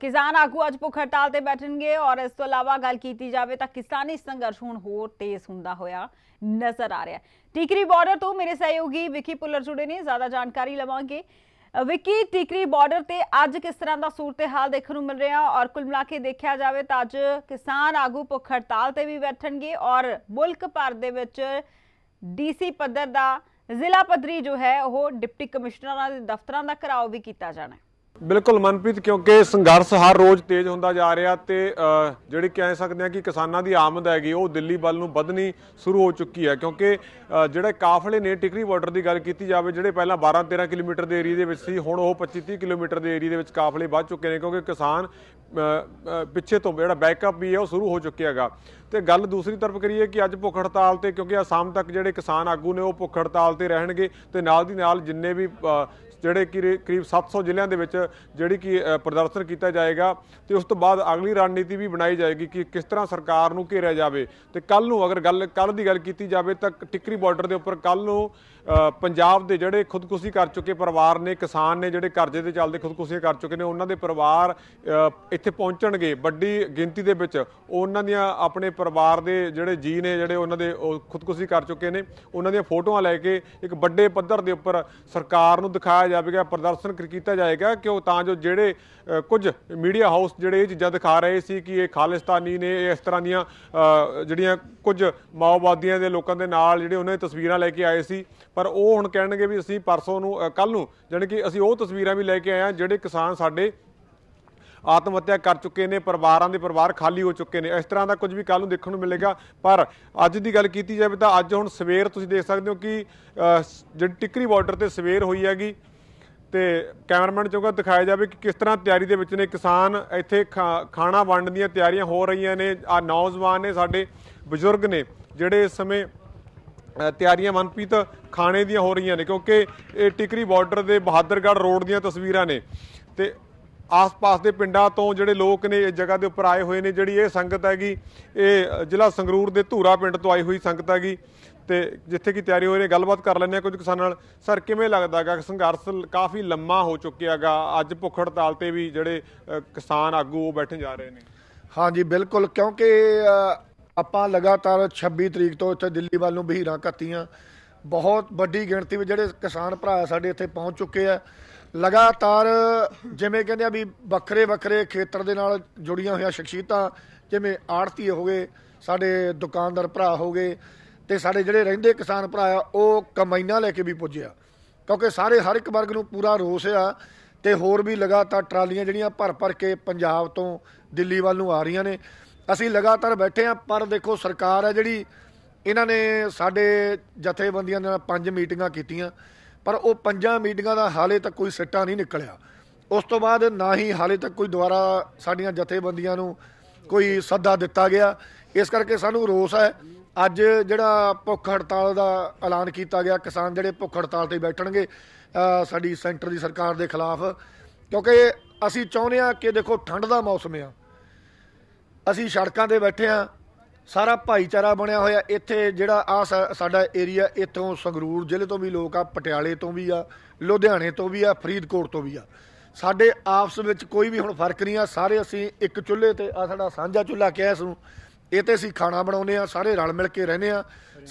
ਕਿਸਾਨ ਆਗੂ ਅੱਜ ਭੁੱਖ ਹੜਤਾਲ ਤੇ ਬੈਠਣਗੇ ਔਰ ਇਸ ਤੋਂ ਇਲਾਵਾ ਗੱਲ ਕੀਤੀ ਜਾਵੇ ਤਾਂ ਕਿਸਾਨੀ ਸੰਘਰਸ਼ ਹੁਣ ਹੋਰ ਤੇਜ਼ ਹੁੰਦਾ ਹੋਇਆ ਨਜ਼ਰ ਆ ਰਿਹਾ ਟਿਕਰੀ ਬਾਰਡਰ ਤੋਂ ਮੇਰੇ ਸਹਿਯੋਗੀ ਵਿਕੀ ਪੁੱਲਰ ਜੁੜੇ ਨੇ ਜ਼ਿਆਦਾ ਜਾਣਕਾਰੀ ਲਵਾਂਗੇ ਵਿਕੀ ਟਿਕਰੀ ਬਾਰਡਰ ਤੇ ਅੱਜ ਕਿਸ ਤਰ੍ਹਾਂ ਦਾ ਸੂਰਤ-ਹਾਲ ਦੇਖਣ ਨੂੰ ਮਿਲ ਰਿਹਾ ਔਰ ਕੁੱਲ ਮਿਲਾ ਕੇ ਦੇਖਿਆ ਜਾਵੇ ਤਾਂ ਅੱਜ ਕਿਸਾਨ ਆਗੂ ਭੁੱਖ ਹੜਤਾਲ ਤੇ ਵੀ ਬੈਠਣਗੇ ਔਰ ਮੁਲਕ ਭਰ ਦੇ ਵਿੱਚ ਡੀਸੀ ਪੱਧਰ ਦਾ ਜ਼ਿਲ੍ਹਾ ਪੱਧਰੀ ਜੋ ਹੈ ਉਹ ਡਿਪਟੀ ਕਮਿਸ਼ਨਰਾਂ ਦੇ ਦਫ਼ਤਰਾਂ ਦਾ ਘਰਾਓ ਵੀ ਕੀਤਾ ਜਾਣਾ ਬਿਲਕੁਲ ਮਨਪ੍ਰੀਤ ਕਿਉਂਕਿ ਸੰਘਰਸ਼ ਹਰ ਰੋਜ਼ ਤੇਜ਼ ਹੁੰਦਾ ਜਾ ਰਿਹਾ ਤੇ ਜਿਹੜੀ ਕਹਿ ਸਕਦੇ ਆ ਕਿ ਕਿਸਾਨਾਂ ਦੀ ਆਮਦ ਹੈਗੀ ਉਹ ਦਿੱਲੀ ਵੱਲ ਨੂੰ ਵਧਣੀ ਸ਼ੁਰੂ ਹੋ ਚੁੱਕੀ ਹੈ ਕਿਉਂਕਿ ਜਿਹੜੇ ਕਾਫਲੇ ਨੇ ਟਿਕਰੀ ਬਾਰਡਰ ਦੀ ਗੱਲ ਕੀਤੀ ਜਾਵੇ ਜਿਹੜੇ ਪਹਿਲਾਂ 12 13 ਕਿਲੋਮੀਟਰ ਦੇ ਏਰੀਆ ਦੇ ਵਿੱਚ ਸੀ ਹੁਣ ਉਹ 25 30 ਕਿਲੋਮੀਟਰ ਦੇ ਏਰੀਆ ਦੇ ਵਿੱਚ ਕਾਫਲੇ ਵੱਧ ਚੁੱਕੇ ਨੇ ਕਿਉਂਕਿ ਕਿਸਾਨ ਪਿੱਛੇ ਤੋਂ ਜਿਹੜਾ ਬੈਕਅਪ ਵੀ ਹੈ ਉਹ ਸ਼ੁਰੂ ਹੋ ਚੁੱਕਿਆ ਹੈਗਾ ਤੇ ਗੱਲ ਦੂਸਰੀ ਤਰਫ ਕਰੀਏ ਕਿ ਅੱਜ ਭੁੱਖ ਹੜਤਾਲ ਤੇ ਕਿਉਂਕਿ ਅਸਾਮ ਤੱਕ ਜਿਹੜੇ ਕਿਸਾਨ ਆਗੂ ਨੇ ਉਹ ਭੁੱਖ ਹੜਤਾਲ ਤੇ ਰਹਿਣਗੇ ਤੇ ਨਾਲ ਦੀ ਨਾਲ ਜਿੰਨੇ ਵੀ ਜਿਹੜੇ ਕਿ ਕਰੀਬ 700 ਜ਼ਿਲ੍ਹਿਆਂ ਦੇ ਵਿੱਚ ਜਿਹੜੀ ਕਿ ਪ੍ਰਦਰਸ਼ਨ ਕੀਤਾ ਜਾਏਗਾ ਤੇ ਉਸ ਤੋਂ ਬਾਅਦ ਅਗਲੀ ਰਣਨੀਤੀ ਵੀ ਬਣਾਈ ਜਾਏਗੀ ਕਿ ਕਿਸ ਤਰ੍ਹਾਂ ਸਰਕਾਰ ਨੂੰ ਘੇਰਿਆ ਜਾਵੇ ਤੇ ਕੱਲ ਨੂੰ ਅਗਰ ਗੱਲ ਕੱਲ ਦੀ ਗੱਲ ਕੀਤੀ ਜਾਵੇ ਤਾਂ ਟਿੱਕਰੀ ਬਾਰਡਰ ਦੇ ਉੱਪਰ ਕੱਲ ਨੂੰ ਪੰਜਾਬ ਦੇ ਜਿਹੜੇ ਖੁਦਕੁਸ਼ੀ ਕਰ ਚੁੱਕੇ ਪਰਿਵਾਰ ਨੇ ਕਿਸਾਨ ਨੇ ਜਿਹੜੇ ਕਰਜ਼ੇ ਦੇ ਚੱਲਦੇ ਖੁਦਕੁਸ਼ੀ ਕਰ ਚੁੱਕੇ ਨੇ ਉਹਨਾਂ ਦੇ ਪਰਿਵਾਰ ਇੱਥੇ ਪਹੁੰਚਣਗੇ ਵੱਡੀ ਗਿਣਤੀ ਦੇ ਵਿੱਚ ਉਹਨਾਂ ਦੀਆਂ ਆਪਣੇ ਪਰਿਵਾਰ ਦੇ ਜਿਹੜੇ ਜੀ ਨੇ ਜਿਹੜੇ ਉਹਨਾਂ ਦੇ ਖੁਦਕੁਸ਼ੀ ਕਰ ਚੁੱਕੇ ਨੇ ਉਹਨਾਂ ਦੀਆਂ ਫੋਟੋਆਂ ਲੈ ਕੇ ਇੱਕ ਵੱਡੇ ਪੱਧਰ ਦੇ ਉੱਪਰ ਸਰਕਾਰ ਨੂੰ ਦਿਖਾਇਆ ਜਾਵੇਗਾ ਪ੍ਰਦਰਸ਼ਨ ਕੀਤਾ ਜਾਏਗਾ ਕਿ ਉਹ ਤਾਂ ਜੋ ਜਿਹੜੇ ਕੁਝ ਮੀਡੀਆ ਹਾਊਸ ਜਿਹੜੇ ਇਹ ਚੀਜ਼ਾਂ ਦਿਖਾ ਰਹੇ ਸੀ ਕਿ ਇਹ ਖਾਲਿਸਤਾਨੀ ਨੇ ਇਸ ਤਰ੍ਹਾਂ ਦੀਆਂ ਜਿਹੜੀਆਂ ਕੁਝ ਮਾਓਵਾਦੀਆਂ ਦੇ ਲੋਕਾਂ ਦੇ ਨਾਲ ਜਿਹੜੇ ਉਹਨਾਂ ਦੀ ਤਸਵੀਰਾਂ ਲੈ ਕੇ ਆਏ ਸੀ ਪਰ ਉਹ ਹੁਣ ਕਹਿਣਗੇ ਵੀ ਅਸੀਂ ਪਰਸੋਂ ਨੂੰ ਕੱਲ ਨੂੰ ਜਾਨੀ ਕਿ ਅਸੀਂ ਉਹ ਤਸਵੀਰਾਂ ਵੀ ਲੈ ਕੇ ਆਏ ਆ ਜਿਹੜੇ ਕਿਸਾਨ ਸਾਡੇ ਆਤਮ ਹੱਤਿਆ ਕਰ ਚੁੱਕੇ ਨੇ ਪਰਿਵਾਰਾਂ ਦੇ ਪਰਿਵਾਰ ਖਾਲੀ ਹੋ ਚੁੱਕੇ ਨੇ ਇਸ ਤਰ੍ਹਾਂ ਦਾ ਕੁਝ ਵੀ ਕੱਲ ਨੂੰ ਦੇਖਣ ਨੂੰ ਮਿਲੇਗਾ ਪਰ ਅੱਜ ਦੀ ਗੱਲ ਕੀਤੀ ਜਾਵੇ ਤਾਂ ਅੱਜ ਹੁਣ ਸਵੇਰ ਤੁਸੀਂ ਦੇਖ ਸਕਦੇ ਹੋ ਕਿ ਜਿਹੜੀ ਟਿਕਰੀ ਬਾਰਡਰ ਤੇ ਸਵੇਰ ਹੋਈ ਹੈਗੀ ਤੇ ਕੈਮਰਾਮੈਨ ਚੋਂ ਦਿਖਾਇਆ ਜਾਵੇ ਕਿ ਕਿਸ ਤਰ੍ਹਾਂ ਤਿਆਰੀ ਦੇ ਵਿੱਚ ਨੇ ਕਿਸਾਨ ਇੱਥੇ ਖਾਣਾ ਵੰਡ ਦੀਆਂ ਤਿਆਰੀਆਂ ਹੋ ਰਹੀਆਂ ਨੇ ਆ ਨੌਜਵਾਨ ਨੇ ਸਾਡੇ ਬਜ਼ੁਰਗ ਨੇ ਜਿਹੜੇ ਇਸ ਸਮੇਂ ਤਿਆਰੀਆਂ ਮਨਪੀਤ ਖਾਣੇ ਦੀਆਂ ਹੋ ਰਹੀਆਂ ਨੇ ਕਿਉਂਕਿ ਇਹ ਟਿਕਰੀ ਬਾਰਡਰ ਦੇ ਬਹਾਦਰਗੜ੍ਹ ਰੋਡ ਦੀਆਂ ਤਸਵੀਰਾਂ ਨੇ ਤੇ ਆਸ-ਪਾਸ ਦੇ ਪਿੰਡਾਂ ਤੋਂ ਜਿਹੜੇ ਲੋਕ ਨੇ ਇਸ ਜਗ੍ਹਾ ਦੇ ਉੱਪਰ ਆਏ ਹੋਏ ਨੇ ਜਿਹੜੀ ਇਹ ਸੰਗਤ ਹੈਗੀ ਇਹ ਜ਼ਿਲ੍ਹਾ ਸੰਗਰੂਰ ਦੇ ਧੂਰਾ ਪਿੰਡ ਤੋਂ ਆਈ ਹੋਈ ਸੰਗਤ ਹੈਗੀ ਤੇ ਜਿੱਥੇ ਕੀ ਤਿਆਰੀ ਹੋ ਰਹੀ ਹੈ ਗੱਲਬਾਤ ਕਰ ਲੈਂਦੇ ਹਾਂ ਕੁਝ ਕਿਸਾਨਾਂ ਨਾਲ ਸਰ ਕਿਵੇਂ ਲੱਗਦਾਗਾ ਸੰਘਰਸ਼ ਕਾਫੀ ਲੰਮਾ ਹੋ ਚੁੱਕਿਆਗਾ ਅੱਜ ਭੁੱਖ ਹੜਤਾਲ ਤੇ ਵੀ ਜਿਹੜੇ ਕਿਸਾਨ ਆਗੂ ਉਹ ਬੈਠਣ ਜਾ ਰਹੇ ਨੇ ਹਾਂਜੀ ਬਿਲਕੁਲ ਕਿਉਂਕਿ ਆਪਾਂ ਲਗਾਤਾਰ 26 ਤਰੀਕ ਤੋਂ ਇੱਥੇ ਦਿੱਲੀ ਵੱਲ ਨੂੰ ਬਹੀਰਾਂ ਕੱਤੀਆਂ ਬਹੁਤ ਵੱਡੀ ਗਿਣਤੀ ਵਿੱਚ ਜਿਹੜੇ ਕਿਸਾਨ ਭਰਾ ਸਾਡੇ ਇੱਥੇ ਪਹੁੰਚ ਚੁੱਕੇ ਆ ਲਗਾਤਾਰ ਜਿਵੇਂ ਕਹਿੰਦੇ ਆ ਵੀ ਵੱਖਰੇ ਵੱਖਰੇ ਖੇਤਰ ਦੇ ਨਾਲ ਜੁੜੀਆਂ ਹੋਈਆਂ ਸ਼ਖਸੀਅਤਾਂ ਜਿਵੇਂ ਆੜਤੀ ਹੋ ਗਏ ਸਾਡੇ ਦੁਕਾਨਦਾਰ ਭਰਾ ਹੋ ਗਏ ਤੇ ਸਾਡੇ ਜਿਹੜੇ ਰਹਿੰਦੇ ਕਿਸਾਨ ਭਰਾ ਆ ਉਹ ਕਮਾਈਨਾ ਲੈ ਕੇ ਵੀ ਪੁੱਜਿਆ ਕਿਉਂਕਿ ਸਾਰੇ ਹਰ ਇੱਕ ਵਰਗ ਨੂੰ ਪੂਰਾ ਰੋਸ ਆ ਤੇ ਹੋਰ ਵੀ ਲਗਾਤਾਰ ਟਰਾਲੀਆਂ ਜਿਹੜੀਆਂ ਭਰ ਭਰ ਕੇ ਪੰਜਾਬ ਤੋਂ ਦਿੱਲੀ ਵੱਲ ਨੂੰ ਆ ਰਹੀਆਂ ਨੇ ਅਸੀਂ ਲਗਾਤਾਰ ਬੈਠੇ ਆ ਪਰ ਦੇਖੋ ਸਰਕਾਰ ਆ ਜਿਹੜੀ ਇਹਨਾਂ ਨੇ ਸਾਡੇ ਜਥੇਬੰਦੀਆਂ ਨਾਲ ਪੰਜ ਮੀਟਿੰਗਾਂ ਕੀਤੀਆਂ ਪਰ ਉਹ ਪੰਜਾਂ ਮੀਟਿੰਗਾਂ ਦਾ ਹਾਲੇ ਤੱਕ ਕੋਈ ਸਿੱਟਾ ਨਹੀਂ ਨਿਕਲਿਆ ਉਸ ਤੋਂ ਬਾਅਦ ਨਾ ਹੀ ਹਾਲੇ ਤੱਕ ਕੋਈ ਦੁਆਰਾ ਸਾਡੀਆਂ ਜਥੇਬੰਦੀਆਂ ਨੂੰ ਕੋਈ ਸੱਦਾ ਦਿੱਤਾ ਗਿਆ ਇਸ ਕਰਕੇ ਸਾਨੂੰ ਰੋਸ ਹੈ ਅੱਜ ਜਿਹੜਾ ਭੁੱਖ ਹੜਤਾਲ ਦਾ ਐਲਾਨ ਕੀਤਾ ਗਿਆ ਕਿਸਾਨ ਜਿਹੜੇ ਭੁੱਖ ਹੜਤਾਲ ਤੇ ਬੈਠਣਗੇ ਸਾਡੀ ਸੈਂਟਰ ਦੀ ਸਰਕਾਰ ਦੇ ਖਿਲਾਫ ਕਿਉਂਕਿ ਅਸੀਂ ਚਾਹੁੰਦੇ ਆ ਕਿ ਦੇਖੋ ਠੰਡ ਦਾ ਮੌਸਮ ਆ ਅਸੀਂ ਸੜਕਾਂ ਤੇ ਬੈਠੇ ਆ ਸਾਰਾ ਭਾਈਚਾਰਾ ਬਣਿਆ ਹੋਇਆ ਇੱਥੇ ਜਿਹੜਾ ਆ ਸਾਡਾ ਏਰੀਆ ਇੱਥੋਂ ਸੰਗਰੂਰ ਜ਼ਿਲ੍ਹੇ ਤੋਂ ਵੀ ਲੋਕ ਆ ਪਟਿਆਲੇ ਤੋਂ ਵੀ ਆ ਲੁਧਿਆਣੇ ਤੋਂ ਵੀ ਆ ਫਰੀਦਕੋਟ ਤੋਂ ਵੀ ਆ ਸਾਡੇ ਆਪਸ ਵਿੱਚ ਕੋਈ ਵੀ ਹੁਣ ਫਰਕ ਨਹੀਂ ਆ ਸਾਰੇ ਅਸੀਂ ਇੱਕ ਚੁੱਲ੍ਹੇ ਤੇ ਆ ਸਾਡਾ ਸਾਂਝਾ ਚੁੱਲ੍ਹਾ ਕਿਹਾ ਇਸ ਨੂੰ ਇਹ ਤੇ ਅਸੀਂ ਖਾਣਾ ਬਣਾਉਂਦੇ ਆ ਸਾਰੇ ਰਲ ਮਿਲ ਕੇ ਰਹਿੰਦੇ ਆ